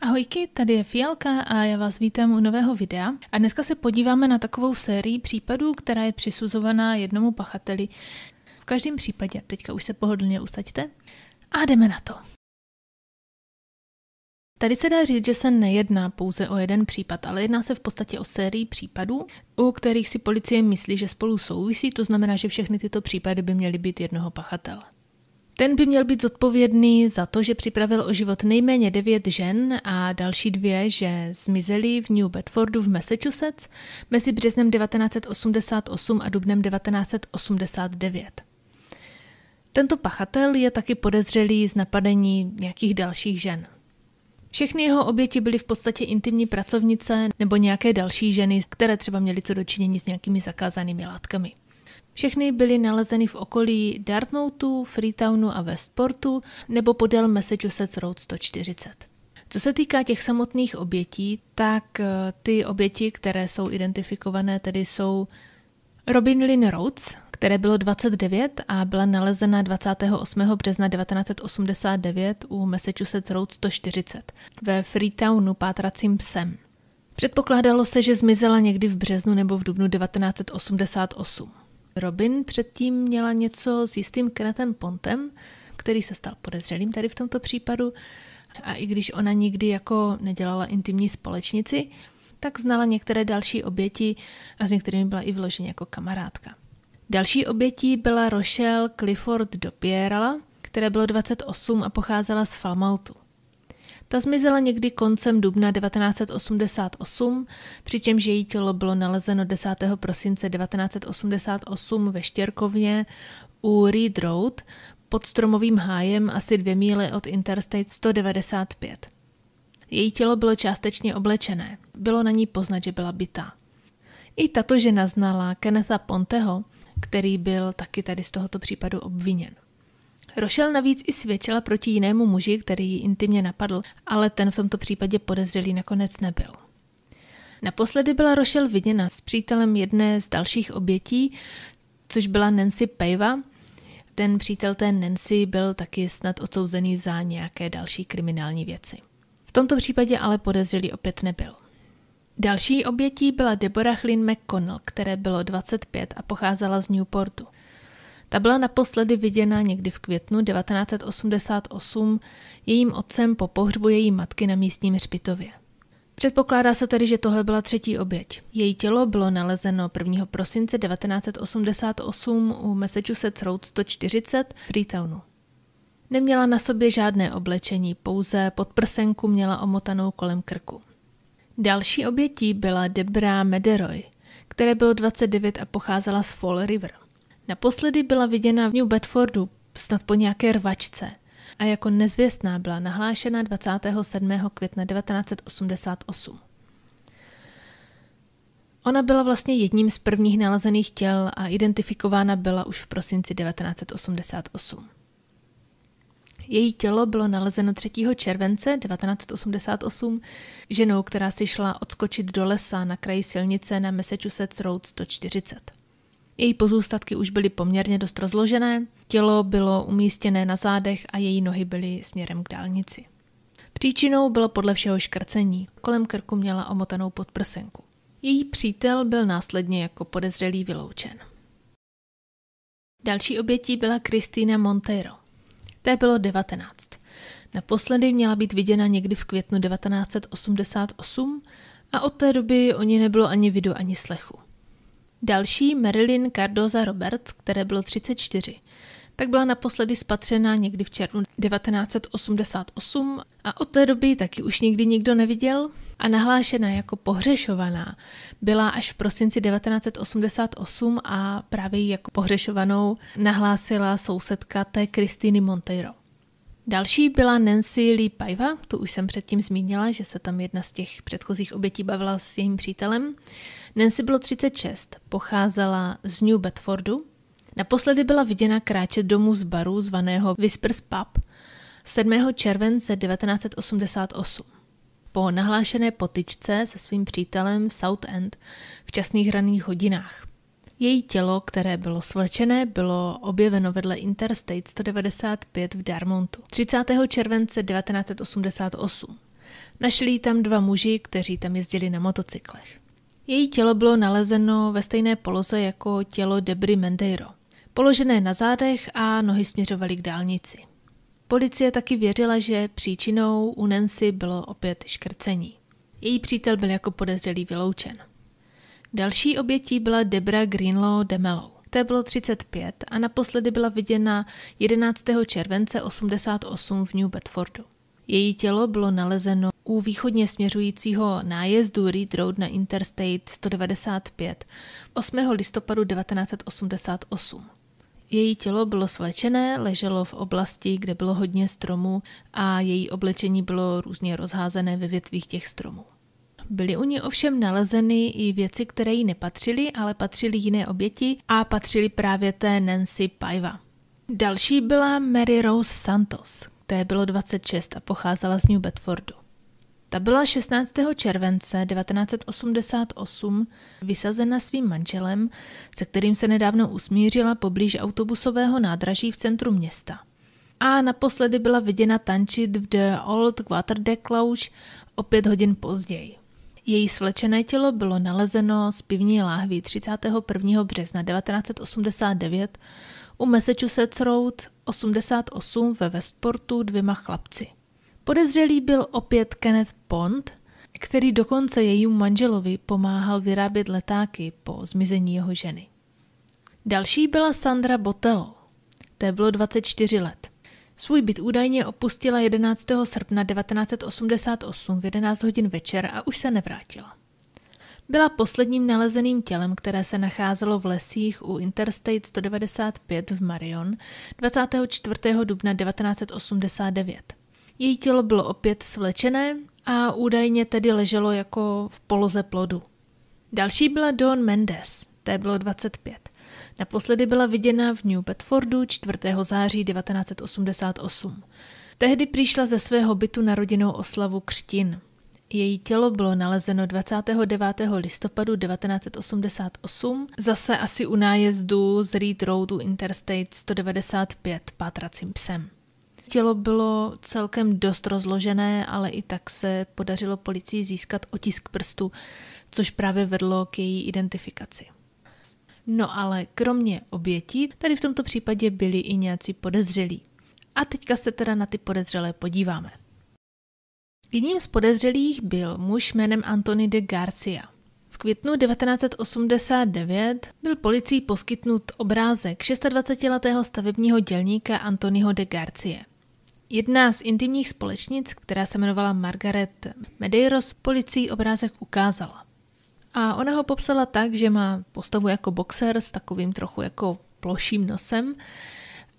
Ahojky, tady je Fialka a já vás vítám u nového videa. A dneska se podíváme na takovou sérii případů, která je přisuzovaná jednomu pachateli. V každém případě, teďka už se pohodlně usaďte a jdeme na to. Tady se dá říct, že se nejedná pouze o jeden případ, ale jedná se v podstatě o sérii případů, u kterých si policie myslí, že spolu souvisí, to znamená, že všechny tyto případy by měly být jednoho pachatele. Ten by měl být zodpovědný za to, že připravil o život nejméně devět žen a další dvě, že zmizely v New Bedfordu v Massachusetts mezi březnem 1988 a dubnem 1989. Tento pachatel je taky podezřelý z napadení nějakých dalších žen. Všechny jeho oběti byly v podstatě intimní pracovnice nebo nějaké další ženy, které třeba měly co dočinění s nějakými zakázanými látkami. Všechny byly nalezeny v okolí Dartmouthu, Freetownu a Westportu nebo podél Massachusetts Road 140. Co se týká těch samotných obětí, tak eh, ty oběti, které jsou identifikované, tedy jsou Robin Lynn Rhodes, které bylo 29 a byla nalezena 28. března 1989 u Massachusetts Road 140 ve Freetownu pátracím psem. Předpokládalo se, že zmizela někdy v březnu nebo v dubnu 1988. Robin předtím měla něco s jistým Kennethem Pontem, který se stal podezřelým tady v tomto případu. A i když ona nikdy jako nedělala intimní společnici, tak znala některé další oběti a s některými byla i vyloženě jako kamarádka. Další obětí byla Rochelle Clifford do Pierala, které bylo 28 a pocházela z Falmoutu. Ta zmizela někdy koncem dubna 1988, přičemž její tělo bylo nalezeno 10. prosince 1988 ve Štěrkovně u Reed Road pod stromovým hájem asi dvě míle od Interstate 195. Její tělo bylo částečně oblečené, bylo na ní poznat, že byla bytá. I tato žena znala Kennetha Ponteho, který byl taky tady z tohoto případu obviněn. Rošel navíc i svědčila proti jinému muži, který ji intimně napadl, ale ten v tomto případě podezřelý nakonec nebyl. Naposledy byla Rošel viděna s přítelem jedné z dalších obětí, což byla Nancy Pejva. Ten přítel té Nancy byl taky snad odsouzený za nějaké další kriminální věci. V tomto případě ale podezřelý opět nebyl. Další obětí byla Deborah Lynn McConnell, které bylo 25 a pocházela z Newportu. Ta byla naposledy viděna někdy v květnu 1988 jejím otcem po pohřbu její matky na místním hřbitově. Předpokládá se tedy, že tohle byla třetí oběť. Její tělo bylo nalezeno 1. prosince 1988 u Massachusetts Road 140 v Freetownu. Neměla na sobě žádné oblečení, pouze pod prsenku měla omotanou kolem krku. Další obětí byla Debra Mederoy, které bylo 29 a pocházela z Fall River. Naposledy byla viděna v New Bedfordu, snad po nějaké rvačce, a jako nezvěstná byla nahlášena 27. května 1988. Ona byla vlastně jedním z prvních nalezených těl a identifikována byla už v prosinci 1988. Její tělo bylo nalezeno 3. července 1988 ženou, která si šla odskočit do lesa na kraji silnice na Massachusetts Road 140. Její pozůstatky už byly poměrně dost rozložené, tělo bylo umístěné na zádech a její nohy byly směrem k dálnici. Příčinou bylo podle všeho škrcení, kolem krku měla omotanou podprsenku. Její přítel byl následně jako podezřelý vyloučen. Další obětí byla Kristýna Montero. Té bylo 19. Naposledy měla být viděna někdy v květnu 1988 a od té doby o ní nebylo ani vidu, ani slechu. Další Marilyn Cardoza Roberts, které bylo 34, tak byla naposledy spatřená někdy v červnu 1988 a od té doby taky už nikdy nikdo neviděl a nahlášena jako pohřešovaná byla až v prosinci 1988 a právě jako pohřešovanou nahlásila sousedka té Kristýny Monteiro. Další byla Nancy Lee Paiva, tu už jsem předtím zmínila, že se tam jedna z těch předchozích obětí bavila s jejím přítelem. Nancy bylo 36, pocházela z New Bedfordu. Naposledy byla viděna kráčet domů z baru zvaného Whispers Pub 7. července 1988. Po nahlášené potyčce se svým přítelem v South End v časných raných hodinách. Její tělo, které bylo svlečené, bylo objeveno vedle Interstate 195 v Darmontu 30. července 1988. Našli tam dva muži, kteří tam jezdili na motocyklech. Její tělo bylo nalezeno ve stejné poloze jako tělo Debry Mendeiro. Položené na zádech a nohy směřovaly k dálnici. Policie taky věřila, že příčinou u Nancy bylo opět škrcení. Její přítel byl jako podezřelý vyloučen. Další obětí byla Debra Greenlow Demelou. Té bylo 35 a naposledy byla viděna 11. července 88 v New Bedfordu. Její tělo bylo nalezeno u východně směřujícího nájezdu Reed Road na Interstate 195 8. listopadu 1988. Její tělo bylo svlečené, leželo v oblasti, kde bylo hodně stromů a její oblečení bylo různě rozházené ve větvích těch stromů. Byly u ní ovšem nalezeny i věci, které jí nepatřily, ale patřily jiné oběti a patřily právě té Nancy Paiva. Další byla Mary Rose Santos, té bylo 26 a pocházela z New Bedfordu. Ta byla 16. července 1988 vysazena svým manželem, se kterým se nedávno usmířila poblíž autobusového nádraží v centru města. A naposledy byla viděna tančit v The Old Deck Lounge o pět hodin později. Její svlečené tělo bylo nalezeno z pivní láhví 31. března 1989 u Massachusetts Road 88 ve Westportu dvěma chlapci. Podezřelý byl opět Kenneth Pond, který dokonce jejímu manželovi pomáhal vyrábět letáky po zmizení jeho ženy. Další byla Sandra Botello. Té bylo 24 let. Svůj byt údajně opustila 11. srpna 1988 v 11 hodin večer a už se nevrátila. Byla posledním nalezeným tělem, které se nacházelo v lesích u Interstate 195 v Marion 24. dubna 1989. Její tělo bylo opět svlečené a údajně tedy leželo jako v poloze plodu. Další byla Dawn Mendes, té bylo 25. Naposledy byla viděna v New Bedfordu 4. září 1988. Tehdy přišla ze svého bytu na rodinnou oslavu křtin. Její tělo bylo nalezeno 29. listopadu 1988, zase asi u nájezdu z Reed Roadu Interstate 195 pátracím psem. Tělo bylo celkem dost rozložené, ale i tak se podařilo policii získat otisk prstu, což právě vedlo k její identifikaci. No ale kromě obětí, tady v tomto případě byli i nějací podezřelí. A teďka se teda na ty podezřelé podíváme. Jedním z podezřelých byl muž jménem Antony de Garcia. V květnu 1989 byl policií poskytnut obrázek 26-letého stavebního dělníka Antonyho de Garcia. Jedna z intimních společnic, která se jmenovala Margaret Medeiros, policií obrázek ukázala. A ona ho popsala tak, že má postavu jako boxer s takovým trochu jako ploším nosem,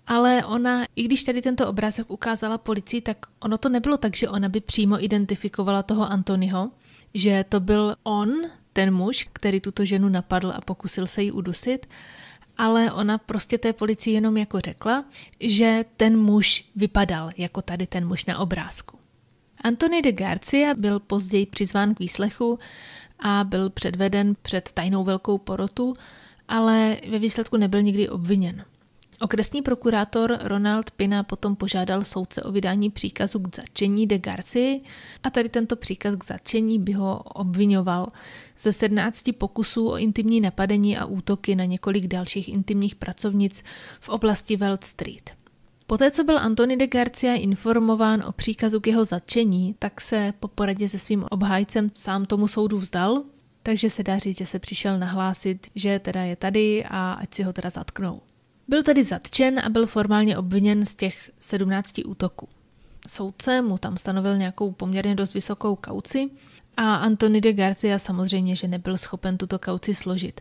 ale ona, i když tady tento obrázek ukázala policii, tak ono to nebylo tak, že ona by přímo identifikovala toho Antonyho, že to byl on, ten muž, který tuto ženu napadl a pokusil se ji udusit, ale ona prostě té policii jenom jako řekla, že ten muž vypadal jako tady ten muž na obrázku. Antony de Garcia byl později přizván k výslechu a byl předveden před tajnou velkou porotu, ale ve výsledku nebyl nikdy obviněn. Okresní prokurátor Ronald Pina potom požádal soudce o vydání příkazu k zatčení de Garci a tady tento příkaz k zatčení by ho obvinoval ze 17 pokusů o intimní napadení a útoky na několik dalších intimních pracovnic v oblasti Welt Street. Poté, co byl Antony de Garcia informován o příkazu k jeho zatčení, tak se po poradě se svým obhájcem sám tomu soudu vzdal, takže se dá říct, že se přišel nahlásit, že teda je tady a ať si ho teda zatknou. Byl tedy zatčen a byl formálně obviněn z těch 17 útoků. Soudce mu tam stanovil nějakou poměrně dost vysokou kauci a Antony de Garcia samozřejmě, že nebyl schopen tuto kauci složit.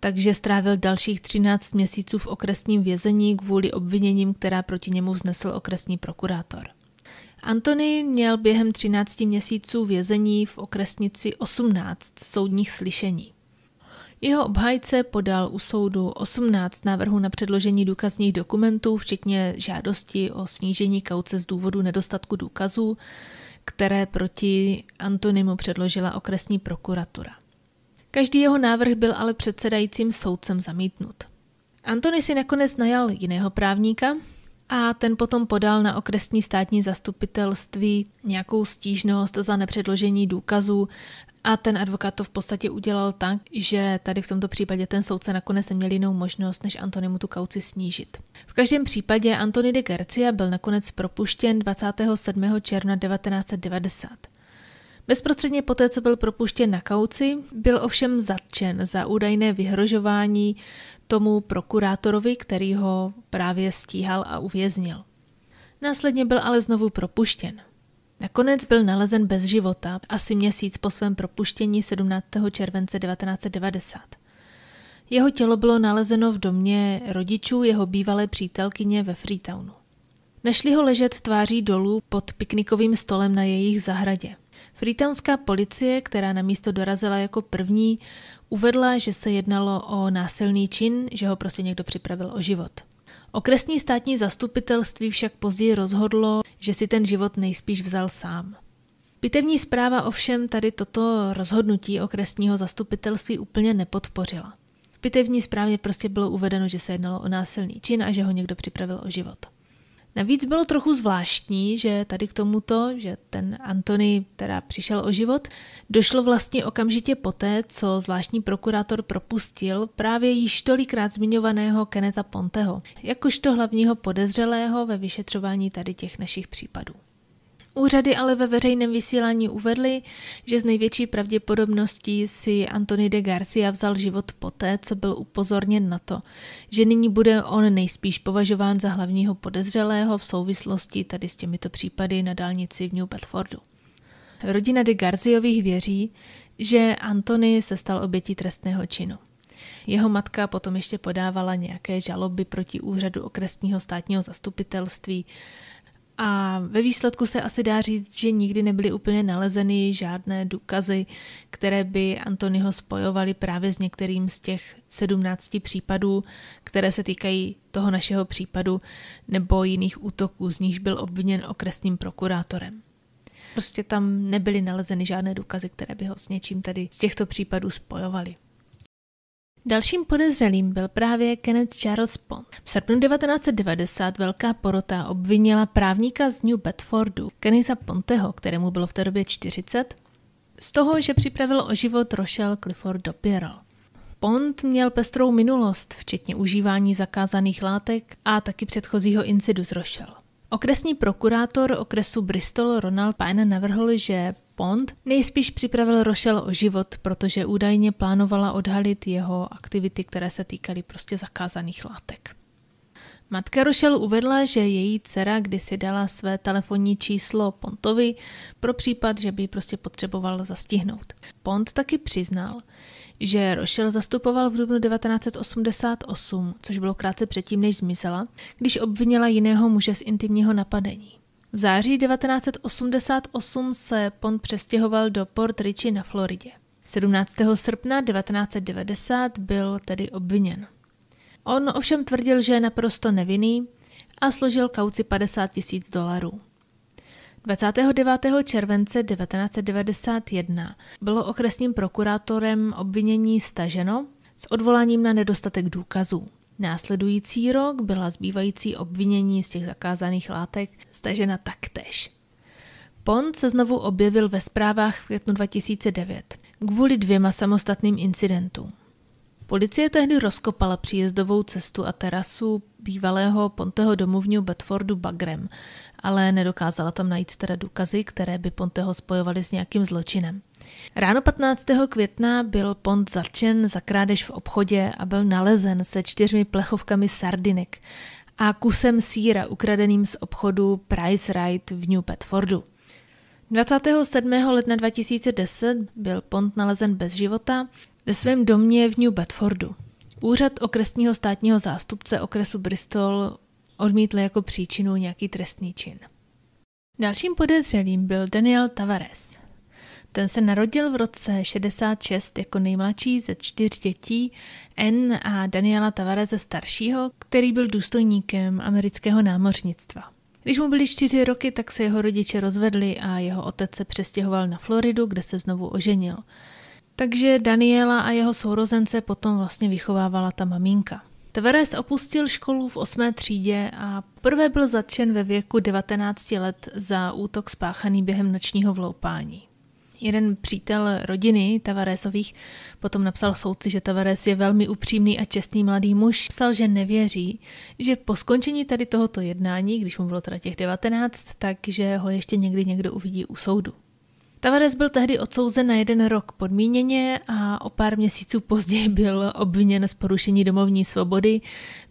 Takže strávil dalších 13 měsíců v okresním vězení kvůli obviněním, která proti němu vznesl okresní prokurátor. Antony měl během 13 měsíců vězení v okresnici 18 soudních slyšení. Jeho obhájce podal u soudu 18 návrhů na předložení důkazních dokumentů, včetně žádosti o snížení kauce z důvodu nedostatku důkazů, které proti Antonimu předložila okresní prokuratura. Každý jeho návrh byl ale předsedajícím soudcem zamítnut. Antony si nakonec najal jiného právníka, a ten potom podal na okresní státní zastupitelství nějakou stížnost za nepředložení důkazů a ten advokát to v podstatě udělal tak, že tady v tomto případě ten soudce nakonec neměl jinou možnost, než Antonimu tu kauci snížit. V každém případě Antony de Garcia byl nakonec propuštěn 27. června 1990. Bezprostředně poté, co byl propuštěn na kauci, byl ovšem zatčen za údajné vyhrožování tomu prokurátorovi, který ho právě stíhal a uvěznil. Následně byl ale znovu propuštěn. Nakonec byl nalezen bez života asi měsíc po svém propuštění 17. července 1990. Jeho tělo bylo nalezeno v domě rodičů jeho bývalé přítelkyně ve Freetownu. Našli ho ležet tváří dolů pod piknikovým stolem na jejich zahradě. Freetownská policie, která na místo dorazila jako první, uvedla, že se jednalo o násilný čin, že ho prostě někdo připravil o život. Okresní státní zastupitelství však později rozhodlo, že si ten život nejspíš vzal sám. Pitevní zpráva ovšem tady toto rozhodnutí okresního zastupitelství úplně nepodpořila. V pitevní zprávě prostě bylo uvedeno, že se jednalo o násilný čin a že ho někdo připravil o život. Navíc bylo trochu zvláštní, že tady k tomuto, že ten Antony teda přišel o život, došlo vlastně okamžitě poté, co zvláštní prokurátor propustil právě již tolikrát zmiňovaného Keneta Ponteho, jakožto hlavního podezřelého ve vyšetřování tady těch našich případů. Úřady ale ve veřejném vysílání uvedly, že z největší pravděpodobností si Antony de Garcia vzal život poté, co byl upozorněn na to, že nyní bude on nejspíš považován za hlavního podezřelého v souvislosti tady s těmito případy na dálnici v New Bedfordu. Rodina de Garciových věří, že Antony se stal obětí trestného činu. Jeho matka potom ještě podávala nějaké žaloby proti úřadu okresního státního zastupitelství a ve výsledku se asi dá říct, že nikdy nebyly úplně nalezeny žádné důkazy, které by Antonyho spojovaly právě s některým z těch sedmnácti případů, které se týkají toho našeho případu nebo jiných útoků, z nichž byl obviněn okresním prokurátorem. Prostě tam nebyly nalezeny žádné důkazy, které by ho s něčím tady z těchto případů spojovaly. Dalším podezřelým byl právě Kenneth Charles Pond. V srpnu 1990 velká porota obvinila právníka z New Bedfordu, Kennetha Ponteho, kterému bylo v té době 40, z toho, že připravil o život Rochelle Clifford Dopierl. Pond měl pestrou minulost, včetně užívání zakázaných látek a taky předchozího incidu z Rochelle. Okresní prokurátor okresu Bristol Ronald Pine navrhl, že Pond nejspíš připravil Rošel o život, protože údajně plánovala odhalit jeho aktivity, které se týkaly prostě zakázaných látek. Matka Rošel uvedla, že její dcera kdysi dala své telefonní číslo Pontovi pro případ, že by prostě potřeboval zastihnout. Pont taky přiznal, že Rošel zastupoval v dubnu 1988, což bylo krátce předtím, než zmizela, když obvinila jiného muže z intimního napadení. V září 1988 se Pond přestěhoval do Port Richie na Floridě. 17. srpna 1990 byl tedy obviněn. On ovšem tvrdil, že je naprosto nevinný a složil kauci 50 tisíc dolarů. 29. července 1991 bylo okresním prokurátorem obvinění staženo s odvoláním na nedostatek důkazů. Následující rok byla zbývající obvinění z těch zakázaných látek stažena taktéž. Pond se znovu objevil ve zprávách v květnu 2009 kvůli dvěma samostatným incidentům. Policie tehdy rozkopala příjezdovou cestu a terasu bývalého Ponteho domu v New Bedfordu bagrem ale nedokázala tam najít teda důkazy, které by Ponteho spojovaly s nějakým zločinem. Ráno 15. května byl Pont zatčen za krádež v obchodě a byl nalezen se čtyřmi plechovkami sardinek a kusem síra ukradeným z obchodu Price Right v New Bedfordu. 27. ledna 2010 byl Pont nalezen bez života ve svém domě v New Bedfordu. Úřad okresního státního zástupce okresu Bristol odmítl jako příčinu nějaký trestný čin. Dalším podezřelým byl Daniel Tavares. Ten se narodil v roce 66 jako nejmladší ze čtyř dětí N a Daniela Tavareze staršího, který byl důstojníkem amerického námořnictva. Když mu byly čtyři roky, tak se jeho rodiče rozvedli a jeho otec se přestěhoval na Floridu, kde se znovu oženil. Takže Daniela a jeho sourozence potom vlastně vychovávala ta maminka. Tavares opustil školu v osmé třídě a prvé byl zatčen ve věku 19 let za útok spáchaný během nočního vloupání. Jeden přítel rodiny Tavaresových potom napsal soudci, že Tavares je velmi upřímný a čestný mladý muž. Psal, že nevěří, že po skončení tady tohoto jednání, když mu bylo teda těch 19, takže ho ještě někdy někdo uvidí u soudu. Tavares byl tehdy odsouzen na jeden rok podmíněně a o pár měsíců později byl obviněn z porušení domovní svobody,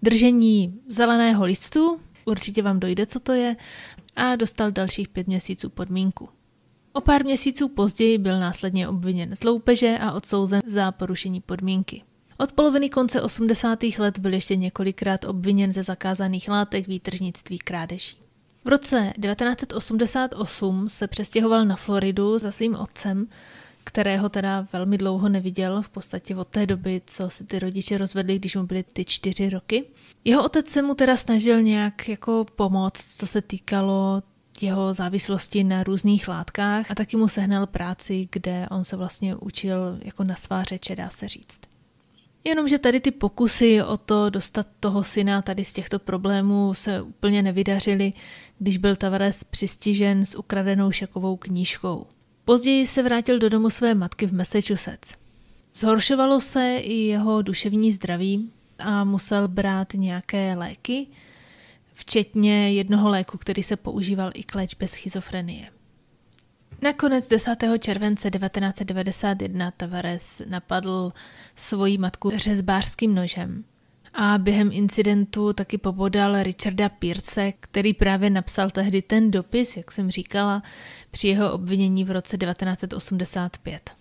držení zeleného listu, určitě vám dojde, co to je, a dostal dalších pět měsíců podmínku. O pár měsíců později byl následně obviněn z loupeže a odsouzen za porušení podmínky. Od poloviny konce 80. let byl ještě několikrát obviněn ze zakázaných látek, výtržnictví, krádeží. V roce 1988 se přestěhoval na Floridu za svým otcem, kterého teda velmi dlouho neviděl, v podstatě od té doby, co se ty rodiče rozvedli, když mu byly ty čtyři roky. Jeho otec se mu teda snažil nějak jako pomoct, co se týkalo jeho závislosti na různých látkách a taky mu sehnal práci, kde on se vlastně učil jako na sváře, dá se říct. Jenomže tady ty pokusy o to dostat toho syna tady z těchto problémů se úplně nevydařily, když byl Tavares přistižen s ukradenou šakovou knížkou. Později se vrátil do domu své matky v Massachusetts. Zhoršovalo se i jeho duševní zdraví a musel brát nějaké léky, včetně jednoho léku, který se používal i k léčbě schizofrenie. Nakonec 10. července 1991 Tavares napadl svoji matku řezbářským nožem. A během incidentu taky pobodal Richarda Pierce, který právě napsal tehdy ten dopis, jak jsem říkala, při jeho obvinění v roce 1985.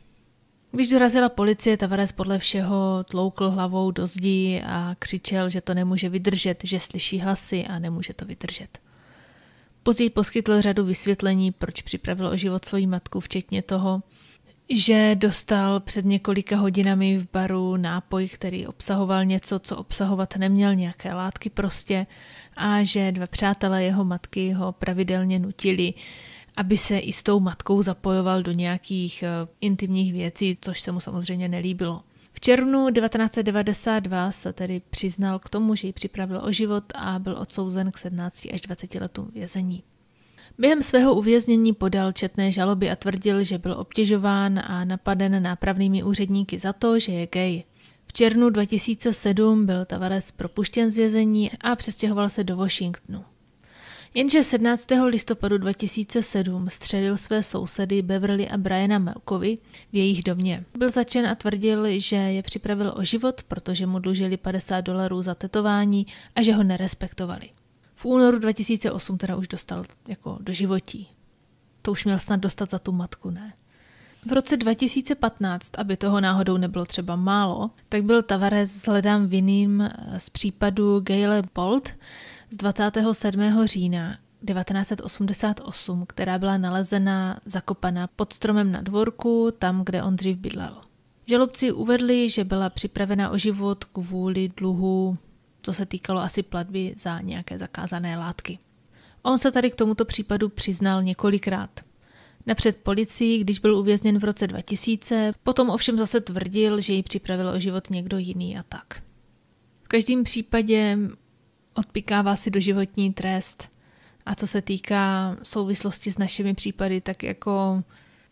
Když dorazila policie, Tavares podle všeho tloukl hlavou do zdi a křičel, že to nemůže vydržet, že slyší hlasy a nemůže to vydržet. Později poskytl řadu vysvětlení, proč připravil o život svoji matku, včetně toho, že dostal před několika hodinami v baru nápoj, který obsahoval něco, co obsahovat neměl, nějaké látky prostě, a že dva přátelé jeho matky ho pravidelně nutili, aby se i s tou matkou zapojoval do nějakých eh, intimních věcí, což se mu samozřejmě nelíbilo červnu 1992 se tedy přiznal k tomu, že ji připravil o život a byl odsouzen k 17 až 20 letům vězení. Během svého uvěznění podal četné žaloby a tvrdil, že byl obtěžován a napaden nápravnými úředníky za to, že je gay. V červnu 2007 byl Tavares propuštěn z vězení a přestěhoval se do Washingtonu. Jenže 17. listopadu 2007 střelil své sousedy Beverly a Briana Melkovi v jejich domě. Byl začen a tvrdil, že je připravil o život, protože mu dlužili 50 dolarů za tetování a že ho nerespektovali. V únoru 2008 teda už dostal jako do životí. To už měl snad dostat za tu matku, ne? V roce 2015, aby toho náhodou nebylo třeba málo, tak byl Tavares hledám vinným z případu Gayle Bolt, z 27. října 1988, která byla nalezena zakopaná pod stromem na dvorku, tam, kde on dřív bydlel. Žalobci uvedli, že byla připravena o život kvůli dluhu, co se týkalo asi platby za nějaké zakázané látky. On se tady k tomuto případu přiznal několikrát. Napřed policii, když byl uvězněn v roce 2000, potom ovšem zase tvrdil, že ji připravil o život někdo jiný a tak. V každém případě odpikává si doživotní trest. A co se týká souvislosti s našimi případy, tak jako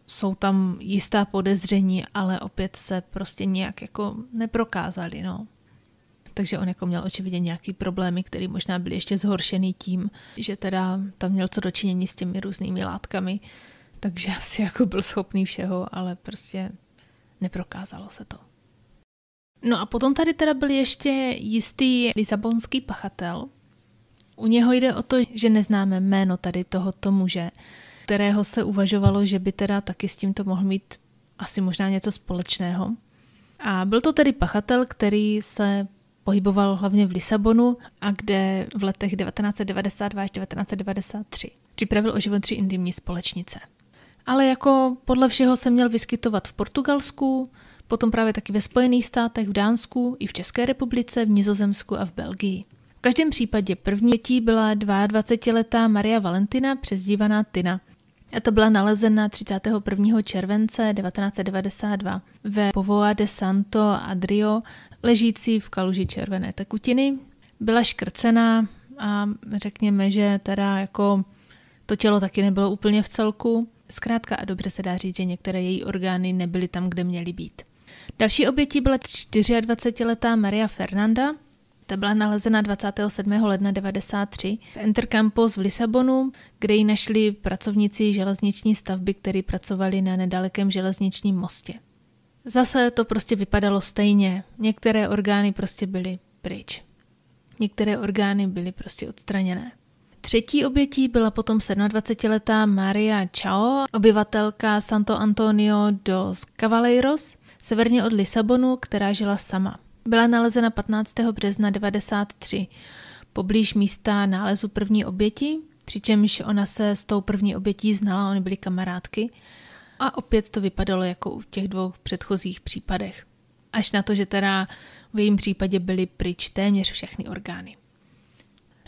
jsou tam jistá podezření, ale opět se prostě nějak jako neprokázali, no. Takže on jako měl očividně nějaký problémy, které možná byly ještě zhoršený tím, že teda tam měl co dočinění s těmi různými látkami, takže asi jako byl schopný všeho, ale prostě neprokázalo se to. No a potom tady teda byl ještě jistý lisabonský pachatel. U něho jde o to, že neznáme jméno tady tohoto muže, kterého se uvažovalo, že by teda taky s tímto mohl mít asi možná něco společného. A byl to tedy pachatel, který se pohyboval hlavně v Lisabonu a kde v letech 1992 až 1993 připravil o život tři intimní společnice. Ale jako podle všeho se měl vyskytovat v Portugalsku, potom právě taky ve Spojených státech, v Dánsku, i v České republice, v Nizozemsku a v Belgii. V každém případě první dětí byla 22-letá Maria Valentina, přezdívaná Tina. A to byla nalezena 31. července 1992 ve Povoa de Santo Adrio, ležící v kaluži červené tekutiny. Byla škrcená a řekněme, že teda jako to tělo taky nebylo úplně v celku. Zkrátka a dobře se dá říct, že některé její orgány nebyly tam, kde měly být. Další obětí byla 24-letá Maria Fernanda, ta byla nalezena 27. ledna 1993 v Entercampos v Lisabonu, kde ji našli pracovníci železniční stavby, kteří pracovali na nedalekém železničním mostě. Zase to prostě vypadalo stejně. Některé orgány prostě byly pryč. Některé orgány byly prostě odstraněné. Třetí obětí byla potom 27-letá Maria Chao, obyvatelka Santo Antonio dos Cavaleiros, severně od Lisabonu, která žila sama. Byla nalezena 15. března 1993 poblíž místa nálezu první oběti, přičemž ona se s tou první obětí znala, oni byly kamarádky. A opět to vypadalo jako u těch dvou předchozích případech. Až na to, že teda v jejím případě byly pryč téměř všechny orgány.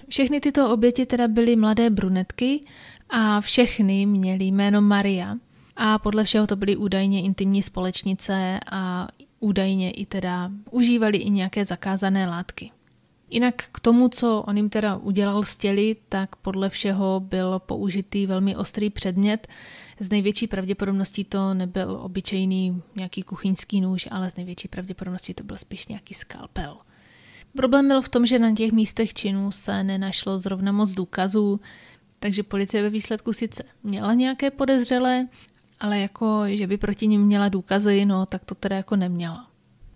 Všechny tyto oběti teda byly mladé brunetky a všechny měly jméno Maria – a podle všeho to byly údajně intimní společnice a údajně i teda užívali i nějaké zakázané látky. Jinak k tomu, co on jim teda udělal z těli, tak podle všeho byl použitý velmi ostrý předmět. Z největší pravděpodobností to nebyl obyčejný nějaký kuchyňský nůž, ale z největší pravděpodobností to byl spíš nějaký skalpel. Problém byl v tom, že na těch místech činů se nenašlo zrovna moc důkazů, takže policie ve výsledku sice měla nějaké podezřelé, ale jako, že by proti ním měla důkazy, no tak to teda jako neměla.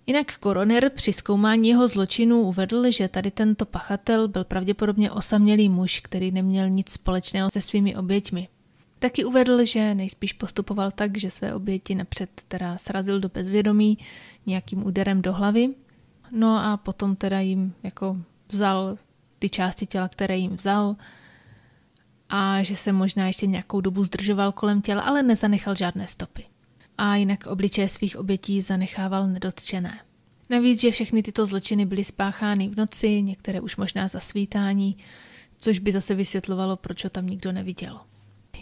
Jinak koroner při zkoumání jeho zločinu uvedl, že tady tento pachatel byl pravděpodobně osamělý muž, který neměl nic společného se svými oběťmi. Taky uvedl, že nejspíš postupoval tak, že své oběti napřed teda srazil do bezvědomí nějakým úderem do hlavy, no a potom teda jim jako vzal ty části těla, které jim vzal, a že se možná ještě nějakou dobu zdržoval kolem těla, ale nezanechal žádné stopy. A jinak obličeje svých obětí zanechával nedotčené. Navíc, že všechny tyto zločiny byly spáchány v noci, některé už možná za svítání, což by zase vysvětlovalo, proč ho tam nikdo neviděl.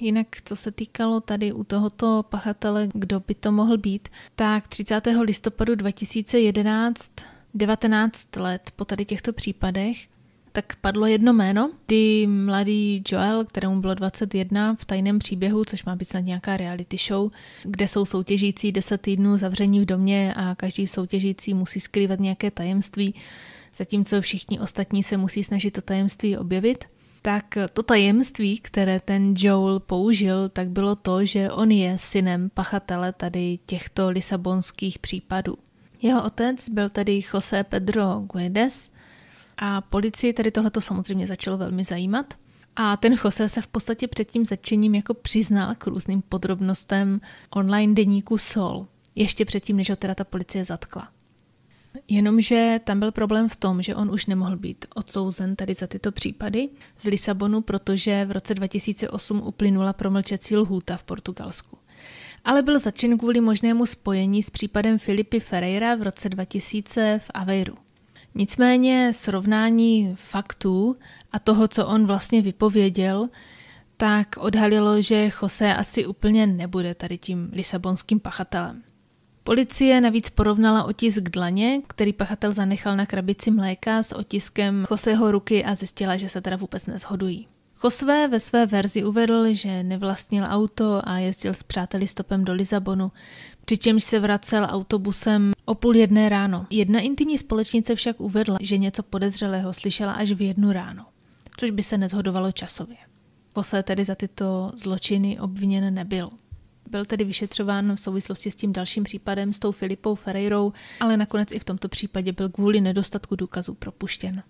Jinak, co se týkalo tady u tohoto pachatele, kdo by to mohl být, tak 30. listopadu 2011, 19 let po tady těchto případech, tak padlo jedno jméno, kdy mladý Joel, kterému bylo 21, v tajném příběhu, což má být snad nějaká reality show, kde jsou soutěžící 10 týdnů zavření v domě a každý soutěžící musí skrývat nějaké tajemství, zatímco všichni ostatní se musí snažit to tajemství objevit, tak to tajemství, které ten Joel použil, tak bylo to, že on je synem pachatele tady těchto lisabonských případů. Jeho otec byl tedy José Pedro Guedes, a policii tady tohleto samozřejmě začalo velmi zajímat. A ten Jose se v podstatě před tím začením jako přiznal k různým podrobnostem online deníku Sol, ještě předtím, než ho teda ta policie zatkla. Jenomže tam byl problém v tom, že on už nemohl být odsouzen tady za tyto případy z Lisabonu, protože v roce 2008 uplynula promlčecí lhůta v Portugalsku. Ale byl začen kvůli možnému spojení s případem Filipy Ferreira v roce 2000 v Aveiru. Nicméně srovnání faktů a toho, co on vlastně vypověděl, tak odhalilo, že Jose asi úplně nebude tady tím lisabonským pachatelem. Policie navíc porovnala otisk dlaně, který pachatel zanechal na krabici mléka s otiskem Joseho ruky a zjistila, že se teda vůbec nezhodují. Josvé ve své verzi uvedl, že nevlastnil auto a jezdil s přáteli stopem do Lisabonu, přičemž se vracel autobusem o půl jedné ráno. Jedna intimní společnice však uvedla, že něco podezřelého slyšela až v jednu ráno, což by se nezhodovalo časově. Posle tedy za tyto zločiny obviněn nebyl. Byl tedy vyšetřován v souvislosti s tím dalším případem s tou Filipou Ferreirou, ale nakonec i v tomto případě byl kvůli nedostatku důkazů propuštěn.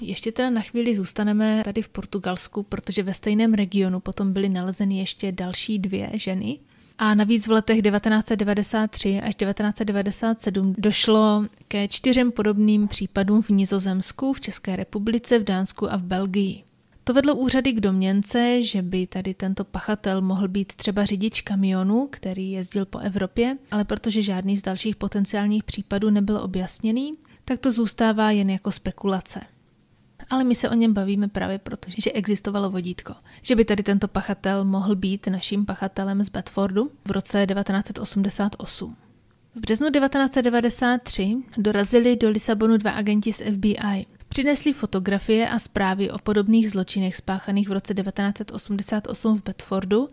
Ještě teda na chvíli zůstaneme tady v Portugalsku, protože ve stejném regionu potom byly nalezeny ještě další dvě ženy, a navíc v letech 1993 až 1997 došlo ke čtyřem podobným případům v Nizozemsku, v České republice, v Dánsku a v Belgii. To vedlo úřady k domněnce, že by tady tento pachatel mohl být třeba řidič kamionu, který jezdil po Evropě, ale protože žádný z dalších potenciálních případů nebyl objasněný, tak to zůstává jen jako spekulace ale my se o něm bavíme právě proto, že existovalo vodítko. Že by tady tento pachatel mohl být naším pachatelem z Bedfordu v roce 1988. V březnu 1993 dorazili do Lisabonu dva agenti z FBI. Přinesli fotografie a zprávy o podobných zločinech spáchaných v roce 1988 v Bedfordu,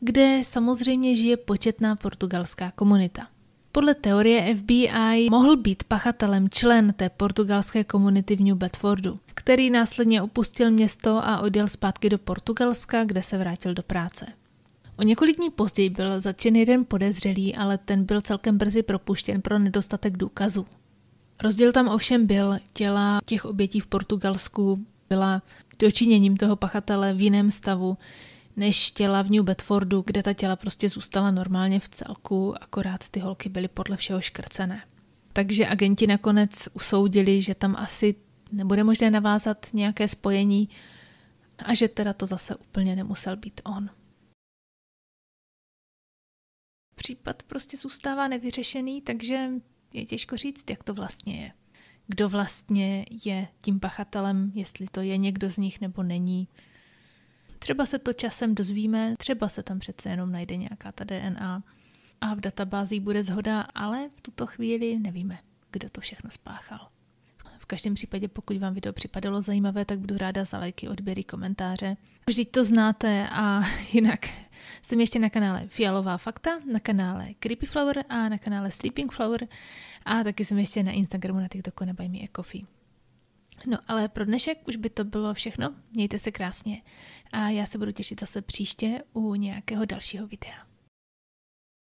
kde samozřejmě žije početná portugalská komunita. Podle teorie FBI mohl být pachatelem člen té portugalské komunity v New Bedfordu, který následně opustil město a odjel zpátky do Portugalska, kde se vrátil do práce. O několik dní později byl zatčen jeden podezřelý, ale ten byl celkem brzy propuštěn pro nedostatek důkazů. Rozdíl tam ovšem byl, těla těch obětí v Portugalsku byla dočiněním toho pachatele v jiném stavu, než těla v New Bedfordu, kde ta těla prostě zůstala normálně v celku, akorát ty holky byly podle všeho škrcené. Takže agenti nakonec usoudili, že tam asi nebude možné navázat nějaké spojení a že teda to zase úplně nemusel být on. Případ prostě zůstává nevyřešený, takže je těžko říct, jak to vlastně je. Kdo vlastně je tím pachatelem, jestli to je někdo z nich nebo není. Třeba se to časem dozvíme, třeba se tam přece jenom najde nějaká ta DNA a v databázi bude zhoda, ale v tuto chvíli nevíme, kdo to všechno spáchal. V každém případě, pokud vám video připadalo zajímavé, tak budu ráda za lajky, odběry, komentáře. Vždyť to znáte a jinak jsem ještě na kanále Fialová fakta, na kanále Creepy Flower a na kanále Sleeping Flower a taky jsem ještě na Instagramu, na TikToku, na Buy Me a Coffee. No ale pro dnešek už by to bylo všechno. Mějte se krásně a já se budu těšit zase příště u nějakého dalšího videa.